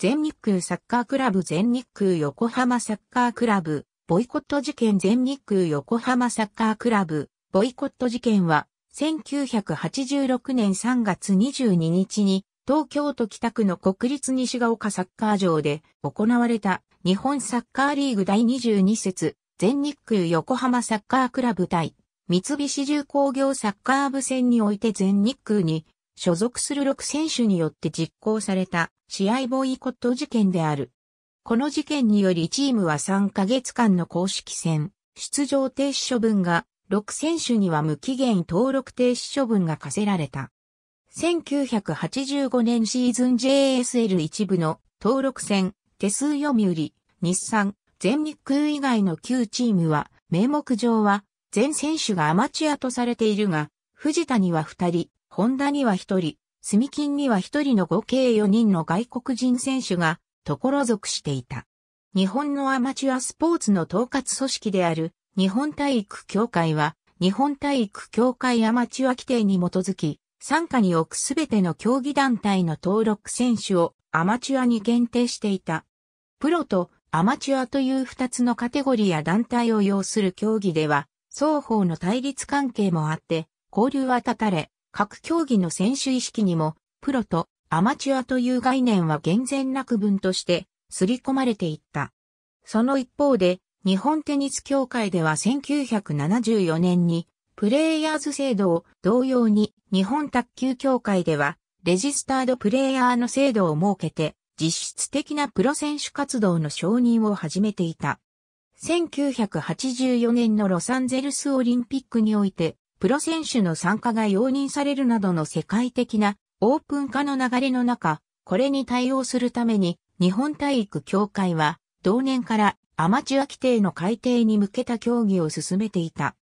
全日空サッカークラブ全日空横浜サッカークラブ、ボイコット事件全日空横浜サッカークラブ、ボイコット事件は、1986年3月22日に、東京都北区の国立西ヶ丘サッカー場で行われた日本サッカーリーグ第22節全日空横浜サッカークラブ対三菱重工業サッカー部戦において全日空に所属する6選手によって実行された試合ボイコット事件である。この事件によりチームは3ヶ月間の公式戦、出場停止処分が、6選手には無期限登録停止処分が課せられた。1985年シーズン JSL 一部の登録戦、手数読売、日産、全日空以外の9チームは、名目上は全選手がアマチュアとされているが、藤田には2人、ホンダには1人、スミキンには1人の合計4人の外国人選手が、ところ属していた。日本のアマチュアスポーツの統括組織である、日本体育協会は、日本体育協会アマチュア規定に基づき、参加に置くすべての競技団体の登録選手をアマチュアに限定していた。プロとアマチュアという二つのカテゴリーや団体を要する競技では、双方の対立関係もあって、交流は断たれ、各競技の選手意識にも、プロとアマチュアという概念は厳然な区分としてすり込まれていった。その一方で、日本テニス協会では1974年にプレイヤーズ制度を同様に日本卓球協会ではレジスタードプレイヤーの制度を設けて実質的なプロ選手活動の承認を始めていた。1984年のロサンゼルスオリンピックにおいてプロ選手の参加が容認されるなどの世界的なオープン化の流れの中、これに対応するために日本体育協会は同年からアマチュア規定の改定に向けた協議を進めていた。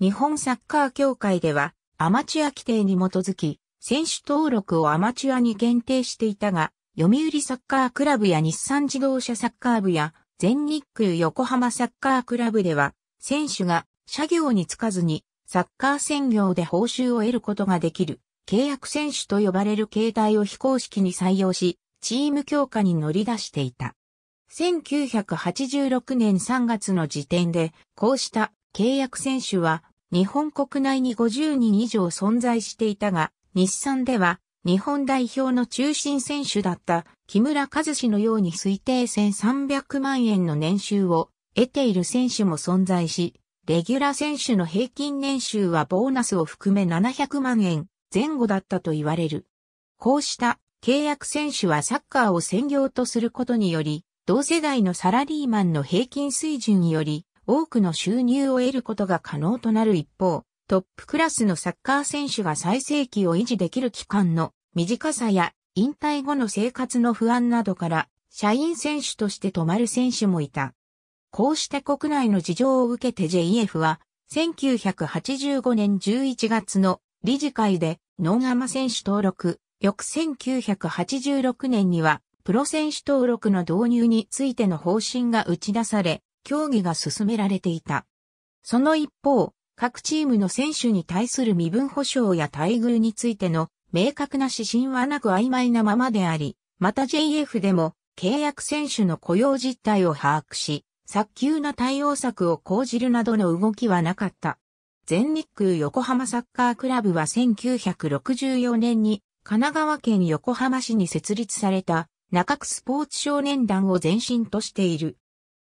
日本サッカー協会ではアマチュア規定に基づき選手登録をアマチュアに限定していたが、読売サッカークラブや日産自動車サッカー部や全日空横浜サッカークラブでは選手が社業に就かずにサッカー専業で報酬を得ることができる、契約選手と呼ばれる形態を非公式に採用し、チーム強化に乗り出していた。1986年3月の時点で、こうした契約選手は、日本国内に50人以上存在していたが、日産では、日本代表の中心選手だった木村和氏のように推定1300万円の年収を得ている選手も存在し、レギュラー選手の平均年収はボーナスを含め700万円前後だったと言われる。こうした契約選手はサッカーを専業とすることにより、同世代のサラリーマンの平均水準より多くの収入を得ることが可能となる一方、トップクラスのサッカー選手が最盛期を維持できる期間の短さや引退後の生活の不安などから、社員選手として泊まる選手もいた。こうした国内の事情を受けて JF は、1985年11月の理事会でノンアマ選手登録、翌1986年にはプロ選手登録の導入についての方針が打ち出され、競技が進められていた。その一方、各チームの選手に対する身分保障や待遇についての明確な指針はなく曖昧なままであり、また JF でも契約選手の雇用実態を把握し、早急な対応策を講じるなどの動きはなかった。全日空横浜サッカークラブは1964年に神奈川県横浜市に設立された中区スポーツ少年団を前身としている。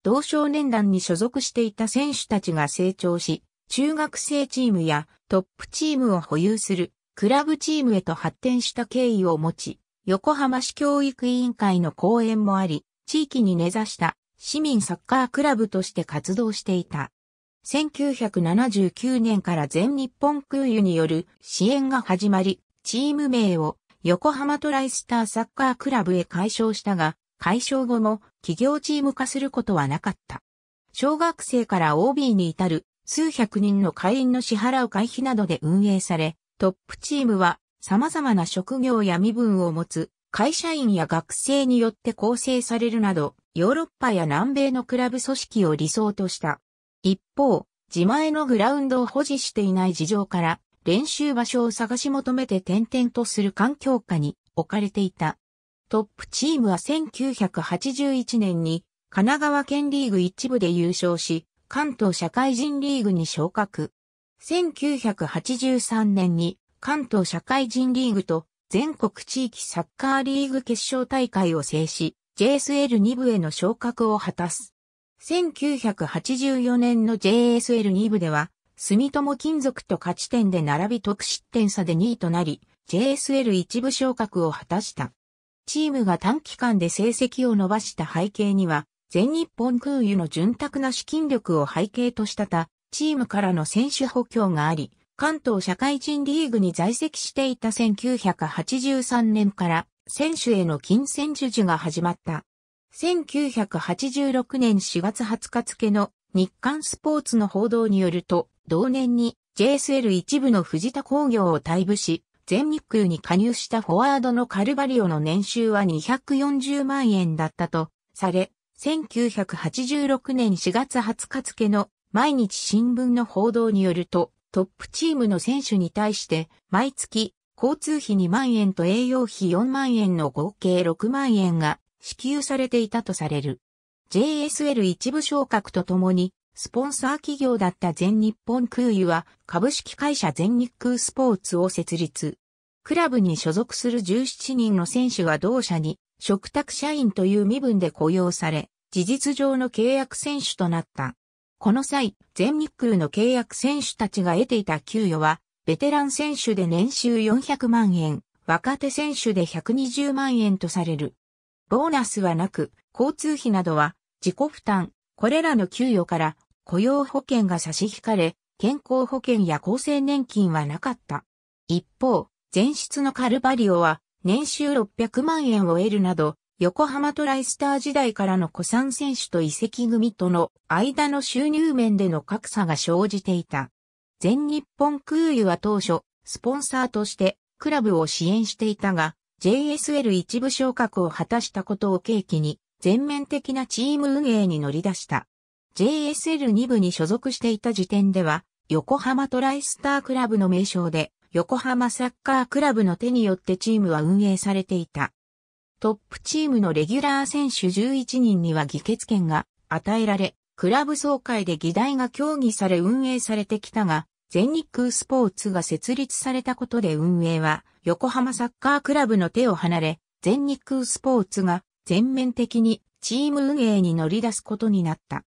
同少年団に所属していた選手たちが成長し、中学生チームやトップチームを保有するクラブチームへと発展した経緯を持ち、横浜市教育委員会の講演もあり、地域に根ざした市民サッカークラブとして活動していた。1979年から全日本空輸による支援が始まり、チーム名を横浜トライスターサッカークラブへ解消したが、解消後も企業チーム化することはなかった。小学生から OB に至る数百人の会員の支払う会費などで運営され、トップチームは様々な職業や身分を持つ会社員や学生によって構成されるなど、ヨーロッパや南米のクラブ組織を理想とした。一方、自前のグラウンドを保持していない事情から、練習場所を探し求めて転々とする環境下に置かれていた。トップチームは1981年に神奈川県リーグ一部で優勝し、関東社会人リーグに昇格。1983年に関東社会人リーグと全国地域サッカーリーグ決勝大会を制し、JSL2 部への昇格を果たす。1984年の JSL2 部では、住友金属と勝ち点で並び得失点差で2位となり、JSL1 部昇格を果たした。チームが短期間で成績を伸ばした背景には、全日本空輸の潤沢な資金力を背景としたた、チームからの選手補強があり、関東社会人リーグに在籍していた1983年から選手への金銭授受が始まった。1986年4月20日付の日刊スポーツの報道によると、同年に JSL 一部の藤田工業を退部し、全日空に加入したフォワードのカルバリオの年収は240万円だったとされ、1986年4月20日付の毎日新聞の報道によると、トップチームの選手に対して、毎月、交通費2万円と栄養費4万円の合計6万円が支給されていたとされる。JSL 一部昇格とともに、スポンサー企業だった全日本空輸は株式会社全日空スポーツを設立。クラブに所属する17人の選手が同社に、食卓社員という身分で雇用され、事実上の契約選手となった。この際、全日空の契約選手たちが得ていた給与は、ベテラン選手で年収400万円、若手選手で120万円とされる。ボーナスはなく、交通費などは自己負担、これらの給与から雇用保険が差し引かれ、健康保険や厚生年金はなかった。一方、前室のカルバリオは年収600万円を得るなど、横浜トライスター時代からの古参選手と移籍組との間の収入面での格差が生じていた。全日本空輸は当初、スポンサーとしてクラブを支援していたが、JSL 一部昇格を果たしたことを契機に、全面的なチーム運営に乗り出した。JSL 二部に所属していた時点では、横浜トライスタークラブの名称で、横浜サッカークラブの手によってチームは運営されていた。トップチームのレギュラー選手11人には議決権が与えられ、クラブ総会で議題が協議され運営されてきたが、全日空スポーツが設立されたことで運営は横浜サッカークラブの手を離れ、全日空スポーツが全面的にチーム運営に乗り出すことになった。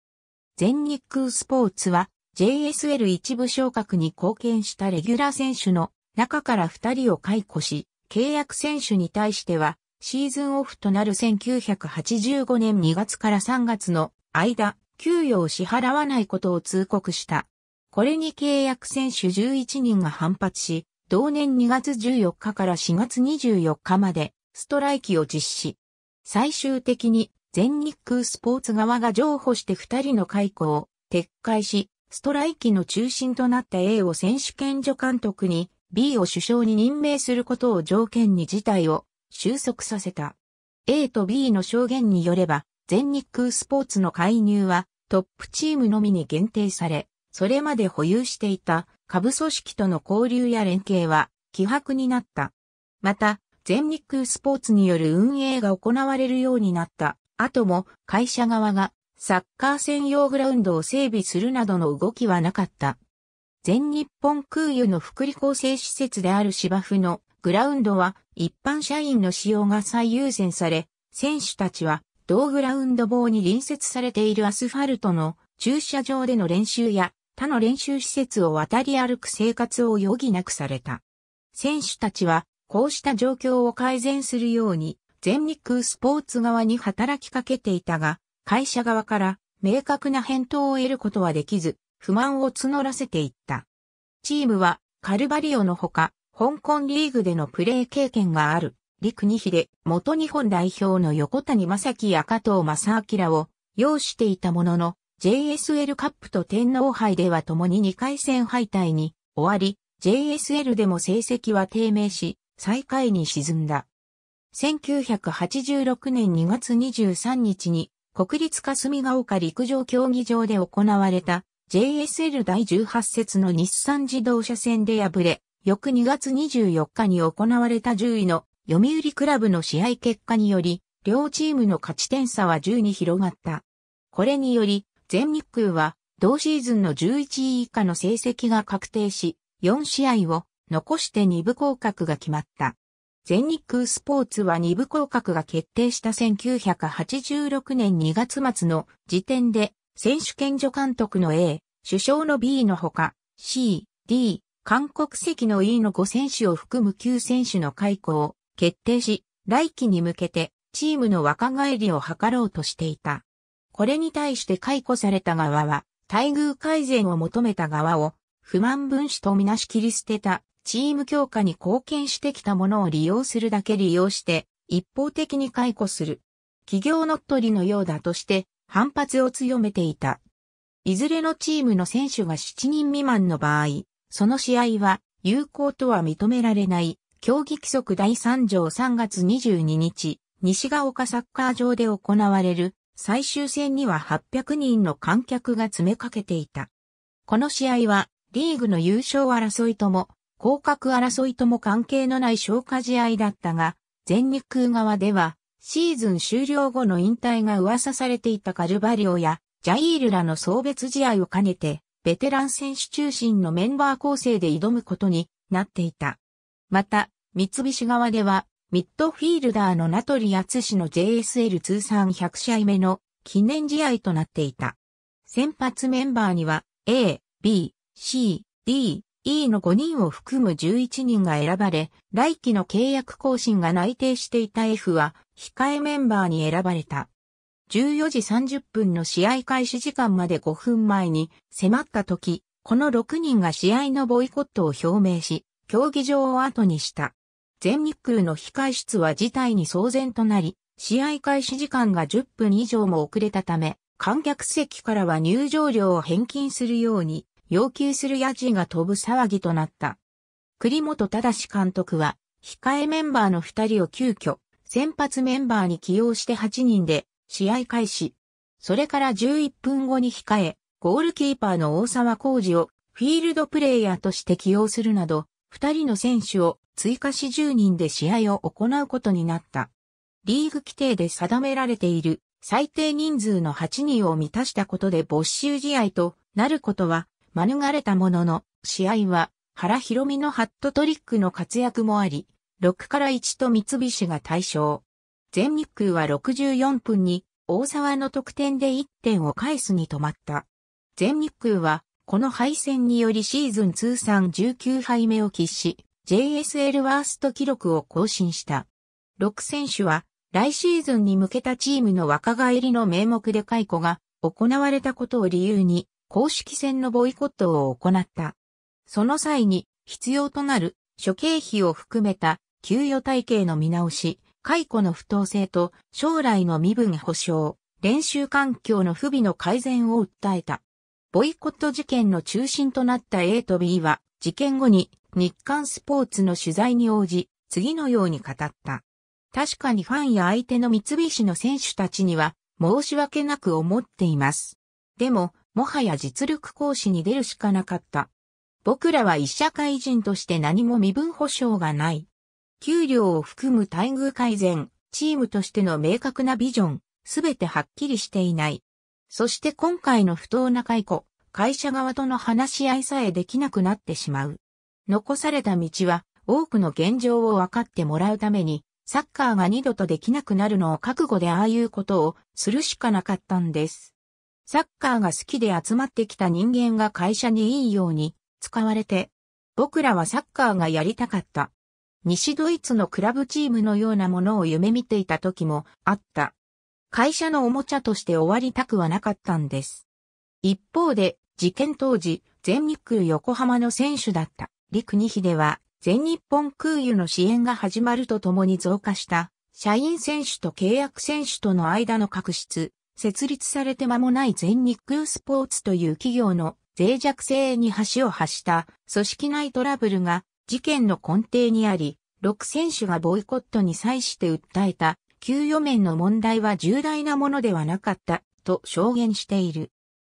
全日空スポーツは JSL 一部昇格に貢献したレギュラー選手の中から2人を解雇し、契約選手に対してはシーズンオフとなる1985年2月から3月の間、給与を支払わないことを通告した。これに契約選手11人が反発し、同年2月14日から4月24日までストライキを実施。最終的に全日空スポーツ側が譲歩して2人の解雇を撤回し、ストライキの中心となった A を選手権助監督に B を首相に任命することを条件に事態を収束させた。A と B の証言によれば、全日空スポーツの介入はトップチームのみに限定され、それまで保有していた下部組織との交流や連携は希薄になった。また、全日空スポーツによる運営が行われるようになった後も会社側がサッカー専用グラウンドを整備するなどの動きはなかった。全日本空輸の福利厚生施設である芝生のグラウンドは一般社員の使用が最優先され、選手たちは同グラウンド棒に隣接されているアスファルトの駐車場での練習や他の練習施設を渡り歩く生活を余儀なくされた。選手たちはこうした状況を改善するように全日空スポーツ側に働きかけていたが、会社側から明確な返答を得ることはできず、不満を募らせていった。チームはカルバリオのほか、香港リーグでのプレー経験がある、陸二秀、元日本代表の横谷正樹や加藤正明を擁していたものの、JSL カップと天皇杯では共に2回戦敗退に終わり、JSL でも成績は低迷し、最下位に沈んだ。1986年2月23日に国立霞ヶ丘陸上競技場で行われた JSL 第18節の日産自動車戦で敗れ、翌2月24日に行われた10位の読売クラブの試合結果により、両チームの勝ち点差は10に広がった。これにより、全日空は同シーズンの11位以下の成績が確定し、4試合を残して2部降格が決まった。全日空スポーツは2部降格が決定した1986年2月末の時点で選手権助監督の A、首相の B のほか C、D、韓国籍の E の5選手を含む9選手の解雇を決定し、来季に向けてチームの若返りを図ろうとしていた。これに対して解雇された側は、待遇改善を求めた側を、不満分子とみなし切り捨てた、チーム強化に貢献してきたものを利用するだけ利用して、一方的に解雇する。企業乗っ取りのようだとして、反発を強めていた。いずれのチームの選手が7人未満の場合、その試合は有効とは認められない競技規則第3条3月22日、西が丘サッカー場で行われる最終戦には800人の観客が詰めかけていた。この試合はリーグの優勝争いとも降格争いとも関係のない消化試合だったが、全日空側ではシーズン終了後の引退が噂されていたカルバリオやジャイールらの送別試合を兼ねてベテラン選手中心のメンバー構成で挑むことになっていた。また、三菱側では、ミッドフィールダーの名取厚氏の JSL 通算100試合目の記念試合となっていた。先発メンバーには A、B、C、D、E の5人を含む11人が選ばれ、来期の契約更新が内定していた F は控えメンバーに選ばれた。14時30分の試合開始時間まで5分前に迫った時、この6人が試合のボイコットを表明し、競技場を後にした。全日空の控室は事態に騒然となり、試合開始時間が10分以上も遅れたため、観客席からは入場料を返金するように要求する野人が飛ぶ騒ぎとなった。栗本正監督は、控えメンバーの2人を急遽、先発メンバーに起用して8人で試合開始。それから11分後に控え、ゴールキーパーの大沢浩二をフィールドプレイヤーとして起用するなど、2人の選手を追加し10人で試合を行うことになった。リーグ規定で定められている最低人数の8人を満たしたことで没収試合となることは免れたものの、試合は原博美のハットトリックの活躍もあり、6から1と三菱が対象。全日空は64分に大沢の得点で1点を返すに止まった。全日空はこの敗戦によりシーズン通算19敗目を喫し、JSL ワースト記録を更新した。6選手は来シーズンに向けたチームの若返りの名目で解雇が行われたことを理由に公式戦のボイコットを行った。その際に必要となる諸経費を含めた給与体系の見直し、解雇の不当性と将来の身分保障、練習環境の不備の改善を訴えた。ボイコット事件の中心となった A と B は、事件後に日刊スポーツの取材に応じ、次のように語った。確かにファンや相手の三菱の選手たちには申し訳なく思っています。でも、もはや実力行使に出るしかなかった。僕らは一社会人として何も身分保障がない。給料を含む待遇改善、チームとしての明確なビジョン、すべてはっきりしていない。そして今回の不当な解雇、会社側との話し合いさえできなくなってしまう。残された道は、多くの現状を分かってもらうために、サッカーが二度とできなくなるのを覚悟でああいうことをするしかなかったんです。サッカーが好きで集まってきた人間が会社にいいように使われて、僕らはサッカーがやりたかった。西ドイツのクラブチームのようなものを夢見ていた時もあった。会社のおもちゃとして終わりたくはなかったんです。一方で、事件当時、全日空横浜の選手だった陸二秀は、全日本空輸の支援が始まるとともに増加した、社員選手と契約選手との間の確執、設立されて間もない全日空スポーツという企業の脆弱性に橋を発した組織内トラブルが事件の根底にあり、6選手がボイコットに際して訴えた、給与面の問題は重大なものではなかった、と証言している。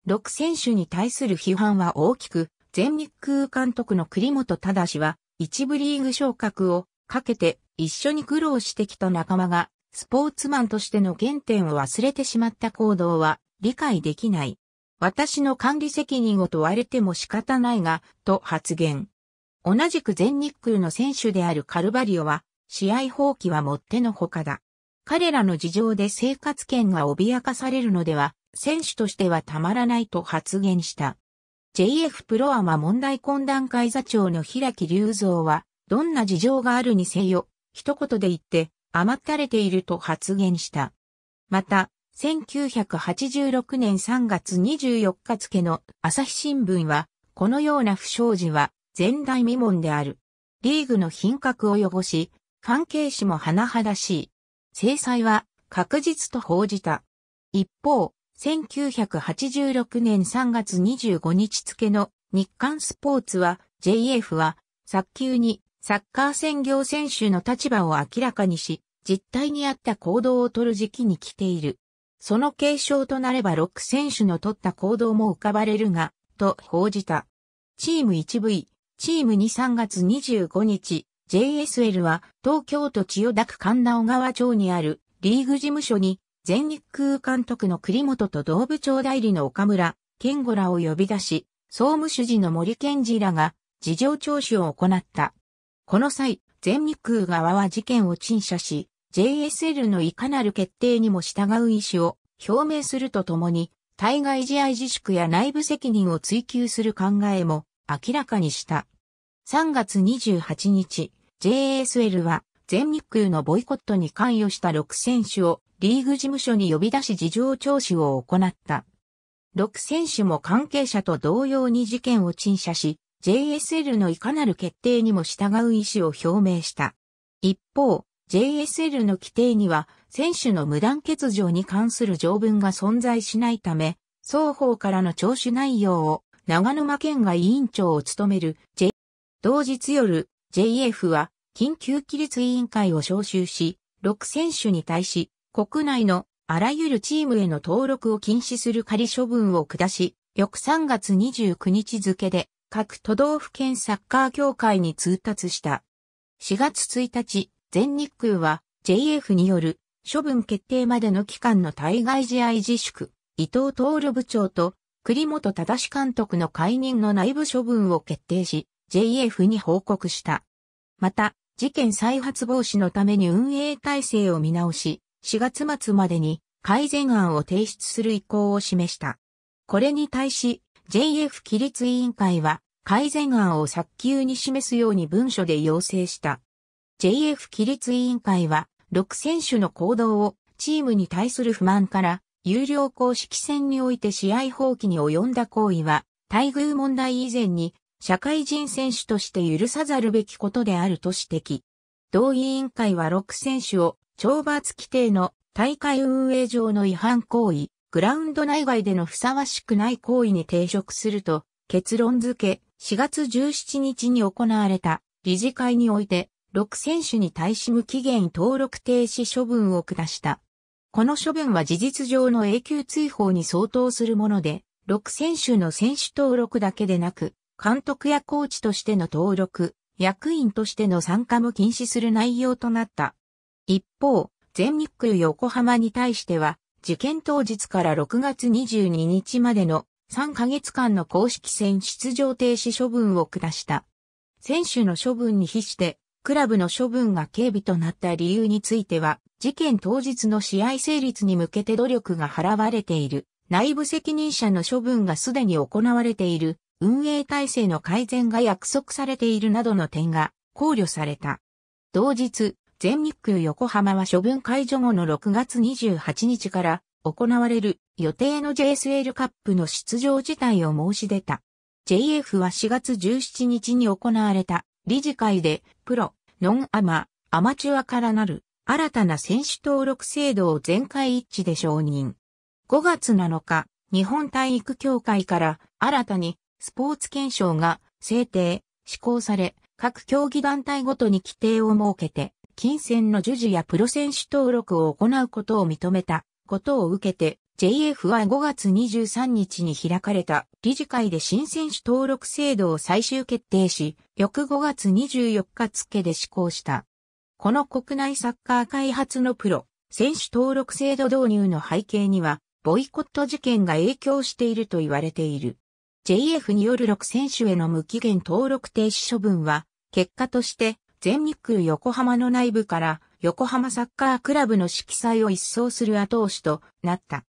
6選手に対する批判は大きく、全日空監督の栗本忠は、一部リーグ昇格をかけて一緒に苦労してきた仲間が、スポーツマンとしての原点を忘れてしまった行動は理解できない。私の管理責任を問われても仕方ないが、と発言。同じく全日空の選手であるカルバリオは、試合放棄はもってのほかだ。彼らの事情で生活圏が脅かされるのでは、選手としてはたまらないと発言した。JF プロアマ問題懇談会座長の平木隆三は、どんな事情があるにせよ、一言で言って、余ったれていると発言した。また、1986年3月24日付の朝日新聞は、このような不祥事は前代未聞である。リーグの品格を汚し、関係士も甚だしい。制裁は確実と報じた。一方、1986年3月25日付の日刊スポーツは JF は早急にサッカー専業選手の立場を明らかにし、実態に合った行動を取る時期に来ている。その継承となれば6選手の取った行動も浮かばれるが、と報じた。チーム 1V、チームに3月25日、JSL は東京都千代田区神田小川町にあるリーグ事務所に全日空監督の栗本と同部長代理の岡村健吾らを呼び出し、総務主事の森健二らが事情聴取を行った。この際、全日空側は事件を陳謝し、JSL のいかなる決定にも従う意思を表明するとともに、対外試合自粛や内部責任を追及する考えも明らかにした。3月28日、JSL は全日空のボイコットに関与した6選手をリーグ事務所に呼び出し事情聴取を行った。6選手も関係者と同様に事件を陳謝し、JSL のいかなる決定にも従う意思を表明した。一方、JSL の規定には、選手の無断欠場に関する条文が存在しないため、双方からの聴取内容を長沼県が委員長を務める J、同日夜、JF は緊急規律委員会を招集し、6選手に対し、国内のあらゆるチームへの登録を禁止する仮処分を下し、翌3月29日付で各都道府県サッカー協会に通達した。4月1日、全日空は JF による処分決定までの期間の対外試合自粛、伊藤東部長と栗本忠監督の解任の内部処分を決定し、JF に報告した。また、事件再発防止のために運営体制を見直し、4月末までに改善案を提出する意向を示した。これに対し、JF 規律委員会は改善案を早急に示すように文書で要請した。JF 規律委員会は6選手の行動をチームに対する不満から有料公式戦において試合放棄に及んだ行為は、待遇問題以前に、社会人選手として許さざるべきことであると指摘。同委員会は6選手を、懲罰規定の大会運営上の違反行為、グラウンド内外でのふさわしくない行為に抵触すると、結論付け、4月17日に行われた理事会において、6選手に対し無期限登録停止処分を下した。この処分は事実上の永久追放に相当するもので、6選手の選手登録だけでなく、監督やコーチとしての登録、役員としての参加も禁止する内容となった。一方、全日空横浜に対しては、事件当日から6月22日までの3ヶ月間の公式戦出場停止処分を下した。選手の処分に比して、クラブの処分が警備となった理由については、事件当日の試合成立に向けて努力が払われている、内部責任者の処分がすでに行われている、運営体制の改善が約束されているなどの点が考慮された。同日、全日空横浜は処分解除後の6月28日から行われる予定の JSL カップの出場自体を申し出た。JF は4月17日に行われた理事会で、プロ、ノンアマ、アマチュアからなる、新たな選手登録制度を全会一致で承認。5月7日、日本体育協会から新たにスポーツ憲章が制定、施行され、各競技団体ごとに規定を設けて、金銭の授受やプロ選手登録を行うことを認めたことを受けて、JF は5月23日に開かれた理事会で新選手登録制度を最終決定し、翌5月24日付で施行した。この国内サッカー開発のプロ、選手登録制度導入の背景には、ボイコット事件が影響していると言われている。JF による6選手への無期限登録停止処分は、結果として全日空横浜の内部から横浜サッカークラブの色彩を一掃する後押しとなった。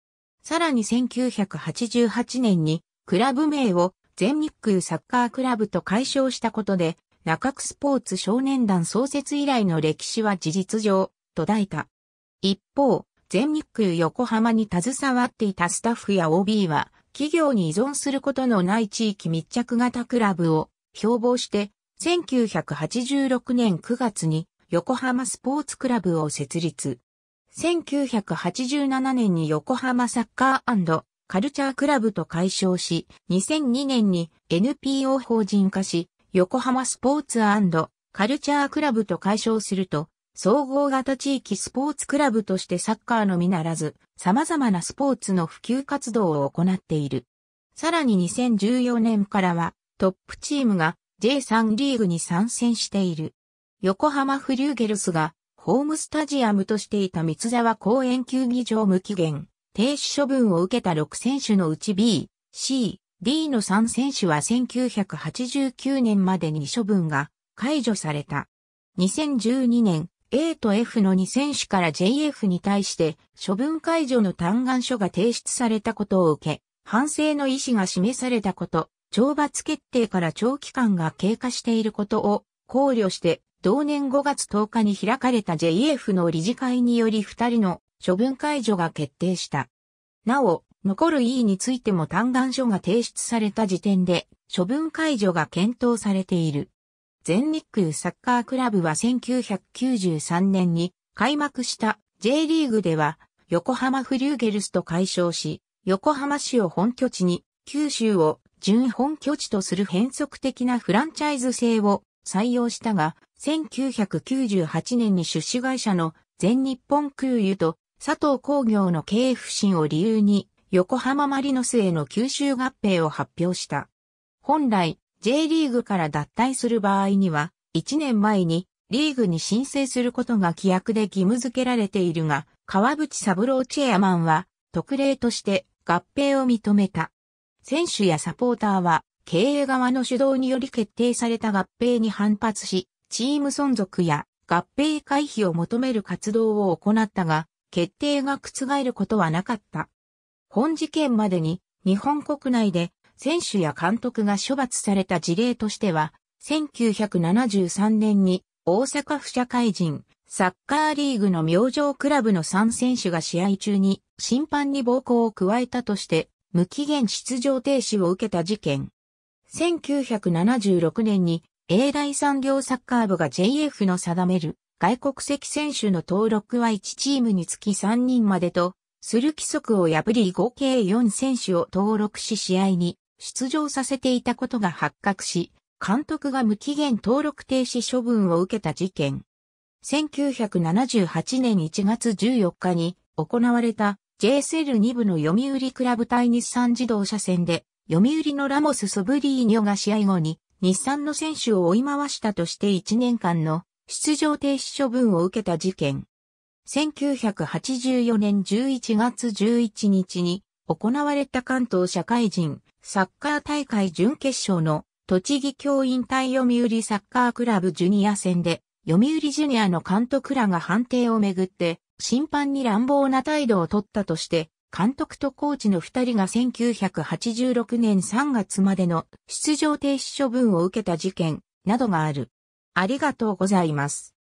さらに1988年にクラブ名を全日空サッカークラブと解消したことで、中区スポーツ少年団創設以来の歴史は事実上、途絶えた。一方、全日空横浜に携わっていたスタッフや OB は、企業に依存することのない地域密着型クラブを標榜して、1986年9月に横浜スポーツクラブを設立。1987年に横浜サッカーカルチャークラブと解消し、2002年に NPO 法人化し、横浜スポーツカルチャークラブと解消すると、総合型地域スポーツクラブとしてサッカーのみならず、様々なスポーツの普及活動を行っている。さらに2014年からは、トップチームが J3 リーグに参戦している。横浜フリューゲルスがホームスタジアムとしていた三沢公園球技場無期限、停止処分を受けた6選手のうち B、C、D の3選手は1989年までに処分が解除された。2012年、A と F の2選手から JF に対して処分解除の嘆願書が提出されたことを受け、反省の意思が示されたこと、懲罰決定から長期間が経過していることを考慮して同年5月10日に開かれた JF の理事会により2人の処分解除が決定した。なお、残る E についても嘆願書が提出された時点で、処分解除が検討されている。全日空サッカークラブは1993年に開幕した J リーグでは、横浜フリューゲルスと解消し、横浜市を本拠地に、九州を準本拠地とする変則的なフランチャイズ制を採用したが、1998年に出資会社の全日本空輸と佐藤工業の経営不振を理由に横浜マリノスへの吸収合併を発表した。本来 J リーグから脱退する場合には1年前にリーグに申請することが規約で義務付けられているが川淵三郎チェアマンは特例として合併を認めた。選手やサポーターは経営側の主導により決定された合併に反発し、チーム存続や合併回避を求める活動を行ったが、決定が覆ることはなかった。本事件までに日本国内で選手や監督が処罰された事例としては、1973年に大阪府社会人サッカーリーグの明星クラブの3選手が試合中に審判に暴行を加えたとして無期限出場停止を受けた事件。1976年に英大産業サッカー部が JF の定める外国籍選手の登録は1チームにつき3人までと、する規則を破り合計4選手を登録し試合に出場させていたことが発覚し、監督が無期限登録停止処分を受けた事件。1978年1月14日に行われた JSL2 部の読売クラブ対日産自動車戦で、読売のラモス・ソブリーニョが試合後に日産の選手を追い回したとして1年間の出場停止処分を受けた事件。1984年11月11日に行われた関東社会人サッカー大会準決勝の栃木教員対読売サッカークラブジュニア戦で読売ジュニアの監督らが判定をめぐって審判に乱暴な態度を取ったとして監督とコーチの二人が1986年3月までの出場停止処分を受けた事件などがある。ありがとうございます。